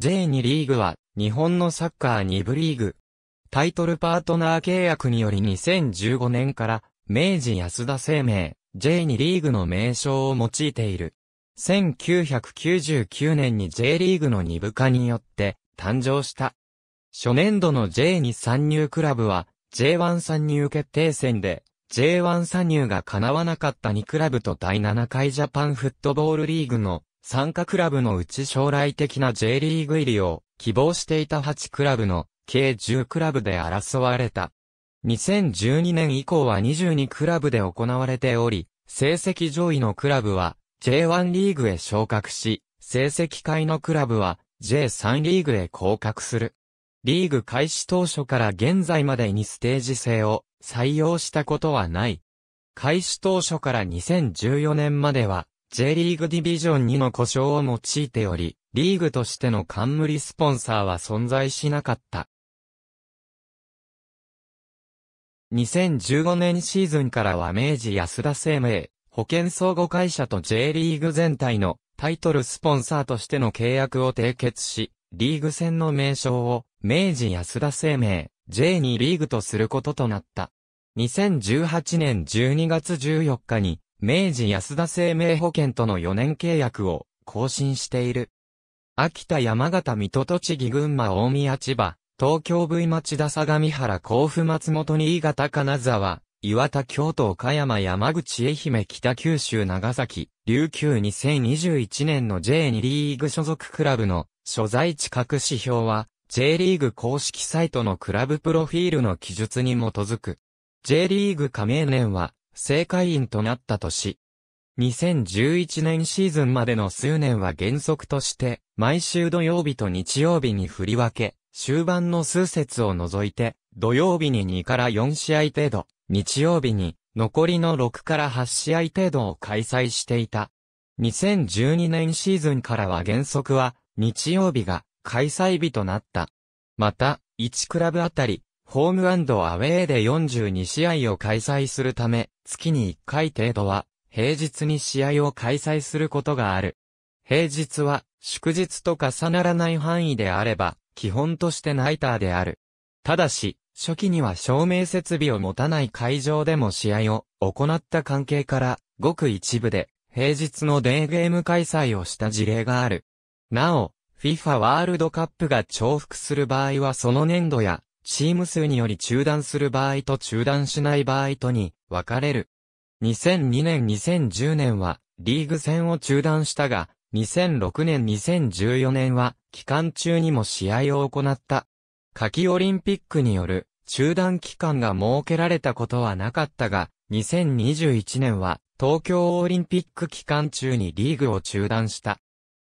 J2 リーグは、日本のサッカー2部リーグ。タイトルパートナー契約により2015年から、明治安田生命、J2 リーグの名称を用いている。1999年に J リーグの2部化によって誕生した。初年度の J2 参入クラブは J1 参入決定戦で J1 参入が叶わなかった2クラブと第7回ジャパンフットボールリーグの参加クラブのうち将来的な J リーグ入りを希望していた8クラブの計10クラブで争われた。2012年以降は22クラブで行われており、成績上位のクラブは J1 リーグへ昇格し、成績下位のクラブは J3 リーグへ降格する。リーグ開始当初から現在までにステージ制を採用したことはない。開始当初から2014年までは J リーグディビジョン2の故障を用いており、リーグとしての冠スポンサーは存在しなかった。2015年シーズンからは明治安田生命、保険相互会社と J リーグ全体のタイトルスポンサーとしての契約を締結し、リーグ戦の名称を明治安田生命 J2 リーグとすることとなった。2018年12月14日に明治安田生命保険との4年契約を更新している。秋田山形水戸栃木群馬大宮千葉、東京 V 町田相模原甲府松本新潟金沢、岩田京都岡山山口愛媛北九州長崎、琉球2021年の J2 リーグ所属クラブの所在地各指標は J リーグ公式サイトのクラブプロフィールの記述に基づく。J リーグ加盟年は正会員となった年。2011年シーズンまでの数年は原則として、毎週土曜日と日曜日に振り分け、終盤の数節を除いて、土曜日に2から4試合程度、日曜日に残りの6から8試合程度を開催していた。2012年シーズンからは原則は日曜日が開催日となった。また、1クラブあたりホームアウェーで42試合を開催するため、月に1回程度は、平日に試合を開催することがある。平日は、祝日と重ならない範囲であれば、基本としてナイターである。ただし、初期には照明設備を持たない会場でも試合を行った関係から、ごく一部で、平日のデーゲーム開催をした事例がある。なお、FIFA ワールドカップが重複する場合はその年度やチーム数により中断する場合と中断しない場合とに分かれる。2002年2010年はリーグ戦を中断したが、2006年2014年は期間中にも試合を行った。夏季オリンピックによる中断期間が設けられたことはなかったが、2021年は東京オリンピック期間中にリーグを中断した。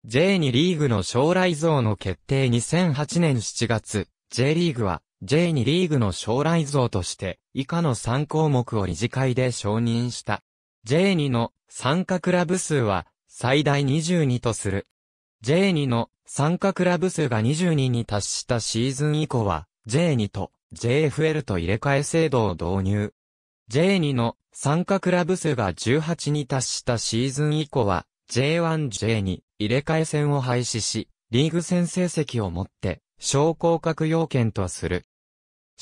J2 リーグの将来像の決定2008年7月、J リーグは J2 リーグの将来像として以下の3項目を理事会で承認した。J2 の参加クラブ数は最大22とする。J2 の参加クラブ数が22に達したシーズン以降は J2 と JFL と入れ替え制度を導入。J2 の参加クラブ数が18に達したシーズン以降は J1、J2 入れ替え戦を廃止し、リーグ戦成績をもって、昇降格要件とする。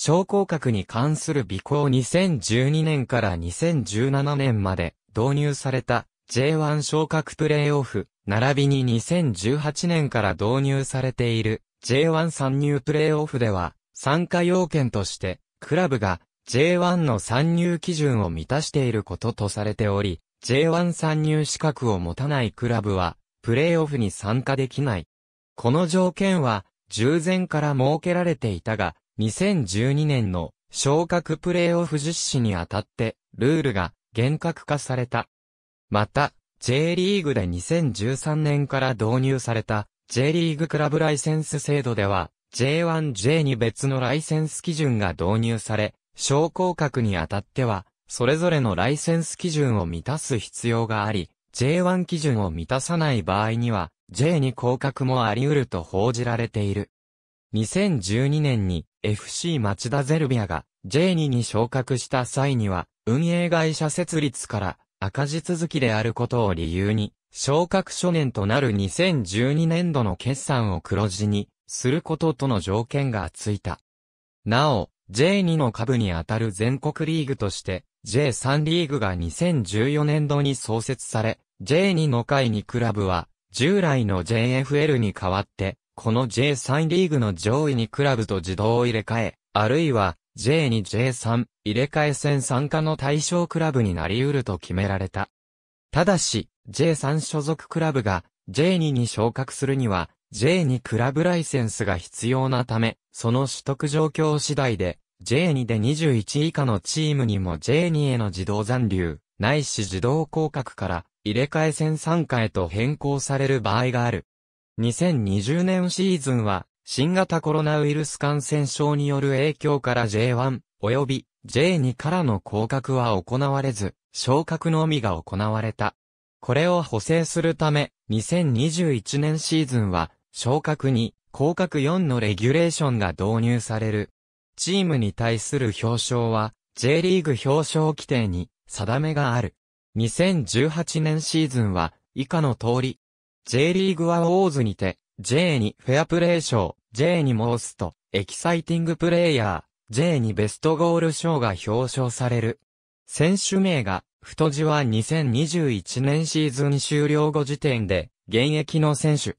昇降格に関する備考2012年から2017年まで導入された J1 昇格プレイオフ、並びに2018年から導入されている J1 参入プレイオフでは、参加要件として、クラブが J1 の参入基準を満たしていることとされており、J1 参入資格を持たないクラブは、プレイオフに参加できない。この条件は、従前から設けられていたが、2012年の昇格プレーオフ実施にあたって、ルールが厳格化された。また、J リーグで2013年から導入された J リーグクラブライセンス制度では、J1、J に別のライセンス基準が導入され、昇降格にあたっては、それぞれのライセンス基準を満たす必要があり、J1 基準を満たさない場合には、J に降格もあり得ると報じられている。2012年に FC 町田ゼルビアが J2 に昇格した際には、運営会社設立から赤字続きであることを理由に、昇格初年となる2012年度の決算を黒字にすることとの条件がついた。なお、J2 の下部にあたる全国リーグとして、J3 リーグが2014年度に創設され、J2 の会にクラブは、従来の JFL に代わって、この J3 リーグの上位にクラブと自動を入れ替え、あるいは J2、J3 入れ替え戦参加の対象クラブになり得ると決められた。ただし、J3 所属クラブが J2 に昇格するには J2 クラブライセンスが必要なため、その取得状況次第で J2 で21以下のチームにも J2 への自動残留、ないし自動降格から入れ替え戦参加へと変更される場合がある。2020年シーズンは、新型コロナウイルス感染症による影響から J1 及び J2 からの降格は行われず、昇格のみが行われた。これを補正するため、2021年シーズンは、昇格に降格4のレギュレーションが導入される。チームに対する表彰は、J リーグ表彰規定に定めがある。2018年シーズンは、以下の通り、J リーグはオーズにて、J にフェアプレー賞、J にモースト、エキサイティングプレイヤー、J にベストゴール賞が表彰される。選手名が、太字は2021年シーズン終了後時点で、現役の選手。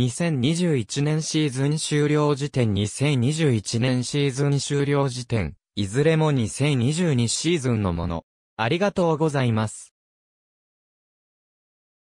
2021年シーズン終了時点2021年シーズン終了時点、いずれも2022シーズンのもの。ありがとうございます。